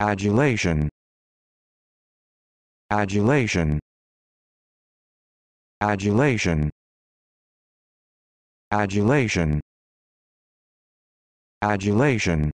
adulation adulation adulation adulation adulation